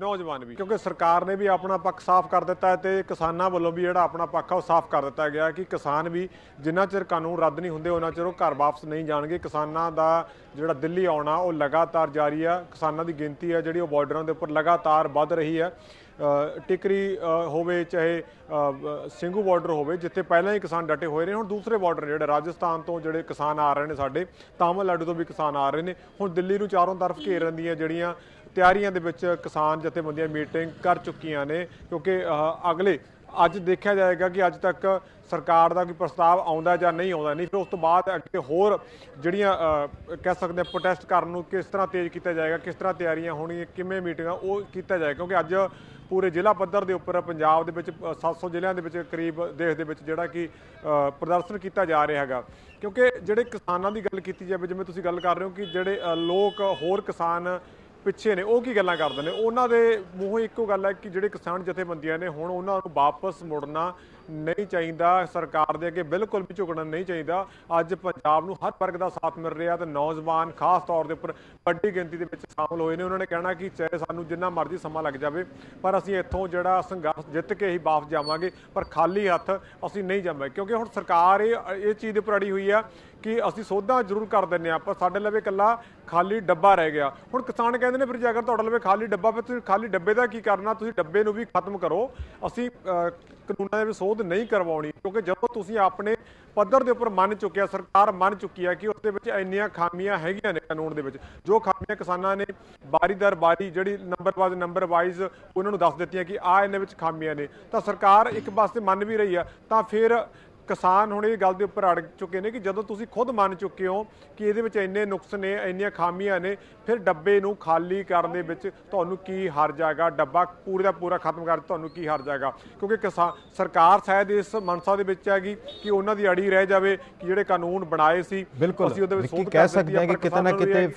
ਨੌਜਵਾਨ ਵੀ ਕਿਉਂਕਿ ਸਰਕਾਰ ਨੇ ਵੀ ਆਪਣਾ ਪੱਖ ਸਾਫ਼ ਕਰ ਦਿੱਤਾ ਹੈ ਤੇ ਕਿਸਾਨਾਂ ਵੱਲੋਂ ਵੀ ਜਿਹੜਾ ਆਪਣਾ ਪੱਖ ਆ ਉਹ ਸਾਫ਼ ਕਰ ਦਿੱਤਾ ਗਿਆ ਕਿ ਕਿਸਾਨ ਵੀ ਜਿੰਨਾ ਚਿਰ ਕਾਨੂੰਨ ਰੱਦ ਨਹੀਂ ਹੁੰਦੇ ਉਹਨਾਂ ਚਿਰ ਉਹ ਘਰ ਵਾਪਸ ਨਹੀਂ ਜਾਣਗੇ ਕਿਸਾਨਾਂ ਦਾ ਜਿਹੜਾ ਦਿੱਲੀ ਆਉਣਾ ਉਹ ਲਗਾਤਾਰ ਜਾਰੀ ਆ ਕਿਸਾਨਾਂ ਦੀ ਗਿਣਤੀ ਆ ਜਿਹੜੀ ਉਹ ਬਾਰਡਰਾਂ ਦੇ ਉੱਪਰ ਲਗਾਤਾਰ ਵੱਧ ਰਹੀ ਆ ਟਿਕਰੀ ਹੋਵੇ ਚਾਹੇ ਸਿੰਘੂ ਬਾਰਡਰ ਹੋਵੇ ਜਿੱਥੇ ਪਹਿਲਾਂ ਹੀ ਕਿਸਾਨ ਡਟੇ ਹੋਏ ਨੇ ਹੁਣ ਦੂਸਰੇ ਬਾਰਡਰ ਜਿਹੜੇ ਰਾਜਸਥਾਨ ਤੋਂ ਜਿਹੜੇ ਕਿਸਾਨ ਆ ਰਹੇ ਨੇ ਸਾਡੇ ਤਾਮਿਲਨਾਡੂ ਤੋਂ ਵੀ ਕਿਸਾਨ ਆ ਰਹੇ ਨੇ ਹੁਣ ਦਿੱਲੀ ਨੂੰ ਚਾਰੋਂ ਤਰਫ ਘੇਰ ਦੀਆਂ ਜਿਹੜੀਆਂ ਤਿਆਰੀਆਂ ਦੇ ਵਿੱਚ ਕਿਸਾਨ ਜਥੇਬੰਦੀਆਂ ਮੀਟਿੰਗ ਕਰ ਚੁੱਕੀਆਂ ਨੇ ਕਿਉਂਕਿ ਅਗਲੇ ਅੱਜ ਦੇਖਿਆ ਜਾਏਗਾ ਕਿ ਅੱਜ ਤੱਕ ਸਰਕਾਰ ਦਾ ਕੋਈ ਪ੍ਰਸਤਾਵ ਆਉਂਦਾ ਜਾਂ ਨਹੀਂ ਆਉਂਦਾ ਨਹੀਂ ਫਿਰ ਉਸ ਤੋਂ ਬਾਅਦ ਅੱਗੇ ਹੋਰ ਜਿਹੜੀਆਂ ਕਹਿ ਸਕਦੇ ਆ ਪ੍ਰੋਟੈਸਟ ਕਰਨ ਨੂੰ ਕਿਸ ਤਰ੍ਹਾਂ ਤੇਜ਼ ਕੀਤਾ ਜਾਏਗਾ ਕਿਸ ਤਰ੍ਹਾਂ ਤਿਆਰੀਆਂ ਹੋਣਗੀਆਂ ਕਿਵੇਂ ਮੀਟਿੰਗਾਂ ਉਹ ਕੀਤਾ ਜਾਏਗਾ ਕਿਉਂਕਿ ਅੱਜ ਪੂਰੇ ਜ਼ਿਲ੍ਹਾ ਪੱਧਰ ਦੇ ਉੱਪਰ ਪੰਜਾਬ ਦੇ ਵਿੱਚ 700 ਜ਼ਿਲ੍ਹਿਆਂ ਦੇ ਵਿੱਚ ਕਰੀਬ ਦੇਸ਼ ਦੇ ਵਿੱਚ ਜਿਹੜਾ ਕਿ ਪ੍ਰਦਰਸ਼ਨ ਕੀਤਾ ਜਾ ਰਿਹਾ ਹੈਗਾ ਕਿਉਂਕਿ ਜਿਹੜੇ ਕਿਸਾਨਾਂ ਦੀ ਗੱਲ ਕੀਤੀ ਜਾਵੇ ਜਿਵੇਂ ਤੁਸੀਂ ਗੱਲ ਕਰ ਰਹੇ ਹੋ ਕਿ ਜਿਹੜੇ ਲੋਕ ਹੋਰ ਕਿਸਾਨ ਪਿੱਛੇ ਨੇ ਉਹ ਕੀ ਗੱਲਾਂ ਕਰਦੇ ਨੇ ਉਹਨਾਂ ਦੇ ਮੂੰਹੋਂ ਇੱਕੋ ਗੱਲ ਹੈ ਕਿ ਜਿਹੜੇ ਕਿਸਾਨ ਜਥੇਬੰਦੀਆਂ ਨੇ ਹੁਣ ਉਹਨਾਂ ਨੂੰ ਵਾਪਸ ਮੁੜਨਾ ਨਹੀਂ ਚਾਹੀਦਾ ਸਰਕਾਰ ਦੇ ਅੱਗੇ ਬਿਲਕੁਲ ਵੀ ਝੁਕਣਾ ਨਹੀਂ ਚਾਹੀਦਾ ਅੱਜ ਪੰਜਾਬ ਨੂੰ ਹਰ ਵਰਗ ਦਾ ਸਾਥ ਮਿਲ ਰਿਹਾ ਤੇ ਨੌਜਵਾਨ ਖਾਸ ਤੌਰ ਦੇ ਉੱਪਰ ਵੱਡੀ ਗਿਣਤੀ ਦੇ ਵਿੱਚ ਸ਼ਾਮਲ ਹੋਏ ਨੇ ਉਹਨਾਂ ਨੇ ਕਹਿਣਾ ਕਿ ਚਾਹੇ ਸਾਨੂੰ ਜਿੰਨਾ ਮਰਜ਼ੀ ਸਮਾਂ ਲੱਗ ਜਾਵੇ ਪਰ ਅਸੀਂ ਇੱਥੋਂ ਜਿਹੜਾ ਸੰਘਰਸ਼ ਜਿੱਤ ਕੇ ਹੀ ਵਾਪਸ ਜਾਵਾਂਗੇ ਪਰ ਖਾਲੀ ਹੱਥ ਅਸੀਂ ਨਹੀਂ ਜਾਵਾਂਗੇ ਕਿਉਂਕਿ ਹੁਣ ਸਰਕਾਰ ਇਹ ਇਹ ਚੀਜ਼ ਦੇ ਉੱਪਰ ਅੜੀ ਹੋਈ ਆ ਕਿ ਅਸੀਂ ਸੋਧਾਂ ਜ਼ਰੂਰ ਕਰ ਦਿੰਨੇ ਆ ਪਰ ਸਾਡੇ ਲਵੇ ਇਕੱਲਾ ਖਾਲੀ ਡੱਬਾ ਰਹਿ ਗਿਆ ਹੁਣ ਕਿਸਾਨ ਕਹਿੰਦੇ ਨੇ ਫਿਰ ਜੇ ਅਗਰ ਤੁਹਾਡੇ ਲਵੇ ਖਾਲੀ ਡੱਬਾ ਫਿਰ ਤੁਸੀਂ ਖਾਲੀ ਡੱਬੇ ਦਾ ਕੀ ਕਰਨਾ ਤੁਸੀਂ ਡੱਬੇ ਨੂੰ ਵੀ ਖਤਮ ਕਰੋ ਅਸੀਂ ਕਾਨੂੰਨਾਂ ਦੇ ਵਿੱਚ ਸੋਧ ਖੁਦ ਨਹੀਂ ਕਰਵਾਉਣੀ ਕਿਉਂਕਿ ਜਦੋਂ ਤੁਸੀਂ ਆਪਣੇ ਪੱਧਰ ਦੇ ਉੱਪਰ ਮੰਨ ਚੁੱਕਿਆ ਸਰਕਾਰ ਮੰਨ ਚੁੱਕੀ ਹੈ ਕਿ ਉਸ ਦੇ ਵਿੱਚ ਇੰਨੀਆਂ ਖਾਮੀਆਂ ਹੈਗੀਆਂ ਨੇ ਕਾਨੂੰਨ ਦੇ ਵਿੱਚ ਜੋ ਖਾਮੀਆਂ ਕਿਸਾਨਾਂ ਨੇ ਬਾਰੀ ਦਰ ਬਾਰੀ ਜਿਹੜੀ ਨੰਬਰ ਵਾਈਜ਼ ਨੰਬਰ ਵਾਈਜ਼ ਉਹਨਾਂ ਨੂੰ ਦੱਸ ਦਿੱਤੀਆਂ ਕਿ ਆ ਇਹਨਾਂ ਵਿੱਚ ਖਾਮੀਆਂ ਨੇ ਤਾਂ ਸਰਕਾਰ ਇੱਕ ਪਾਸੇ ਮੰਨ ਵੀ ਰਹੀ ਆ ਤਾਂ ਫਿਰ ਕਿਸਾਨ ਹੁਣ ਇਹ ਗੱਲ ਦੇ ਉੱਪਰ ਅੜ ਚੁੱਕੇ ਨੇ ਕਿ ਜਦੋਂ ਤੁਸੀਂ ਖੁਦ ਮੰਨ ਚੁੱਕੇ ਹੋ ਕਿ ਇਹਦੇ ਵਿੱਚ ਇੰਨੇ ਨੁਕਸ ਨੇ ਇੰਨੀਆਂ ਖਾਮੀਆਂ ਨੇ ਫਿਰ ਡੱਬੇ ਨੂੰ ਖਾਲੀ ਕਰਨ ਦੇ ਵਿੱਚ ਤੁਹਾਨੂੰ ਕੀ ਜਾਏਗਾ ਡੱਬਾ ਪੂਰੇ ਦਾ ਪੂਰਾ ਖਤਮ ਕਰ ਤੁਹਾਨੂੰ ਕੀ ਜਾਏਗਾ ਕਿਉਂਕਿ ਕਿਸਾਨ ਸਰਕਾਰ ਸ਼ਾਇਦ ਇਸ ਮਨਸਾ ਦੇ ਵਿੱਚ ਹੈਗੀ ਕਿ ਉਹਨਾਂ ਦੀ ਅੜੀ ਰਹਿ ਜਾਵੇ ਕਿ ਜਿਹੜੇ ਕਾਨੂੰਨ ਬਣਾਏ ਸੀ ਅਸੀਂ ਉਹਦੇ ਵਿੱਚ ਸੋਧ ਕਰ ਸਕਦੇ ਹਾਂ ਕਿ ਕਿਤੇ ਨਾ ਕਿਤੇ